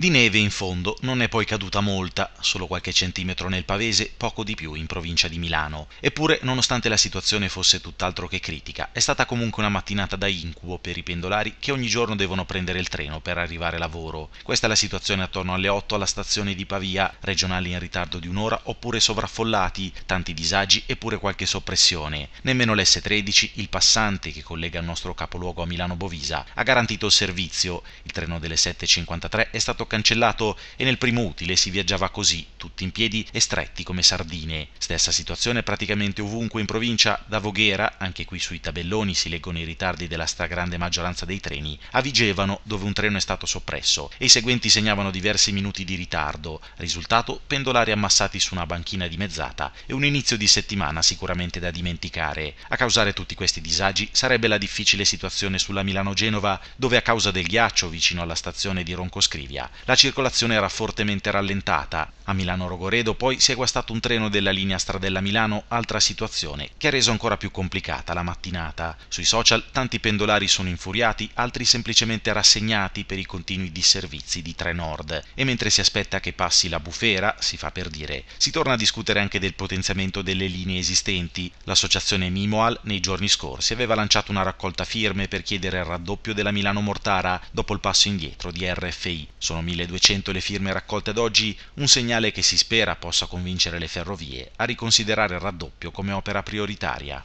Di neve in fondo non è poi caduta molta, solo qualche centimetro nel Pavese, poco di più in provincia di Milano. Eppure, nonostante la situazione fosse tutt'altro che critica, è stata comunque una mattinata da incubo per i pendolari che ogni giorno devono prendere il treno per arrivare a lavoro. Questa è la situazione attorno alle 8 alla stazione di Pavia, regionali in ritardo di un'ora oppure sovraffollati, tanti disagi eppure qualche soppressione. Nemmeno l'S13, il passante che collega il nostro capoluogo a Milano Bovisa, ha garantito il servizio. Il treno delle 7.53 è stato cancellato e nel primo utile si viaggiava così, tutti in piedi e stretti come sardine. Stessa situazione praticamente ovunque in provincia, da Voghera, anche qui sui tabelloni si leggono i ritardi della stragrande maggioranza dei treni, a Vigevano dove un treno è stato soppresso e i seguenti segnavano diversi minuti di ritardo, risultato pendolari ammassati su una banchina dimezzata e un inizio di settimana sicuramente da dimenticare. A causare tutti questi disagi sarebbe la difficile situazione sulla Milano-Genova dove a causa del ghiaccio vicino alla stazione di Roncoscrivia la circolazione era fortemente rallentata. A Milano-Rogoredo poi si è guastato un treno della linea Stradella Milano, altra situazione che ha reso ancora più complicata la mattinata. Sui social tanti pendolari sono infuriati, altri semplicemente rassegnati per i continui disservizi di Trenord. E mentre si aspetta che passi la bufera, si fa per dire, si torna a discutere anche del potenziamento delle linee esistenti. L'associazione Mimoal nei giorni scorsi aveva lanciato una raccolta firme per chiedere il raddoppio della Milano-Mortara dopo il passo indietro di RFI. Sono sono 1200 le firme raccolte ad oggi, un segnale che si spera possa convincere le ferrovie a riconsiderare il raddoppio come opera prioritaria.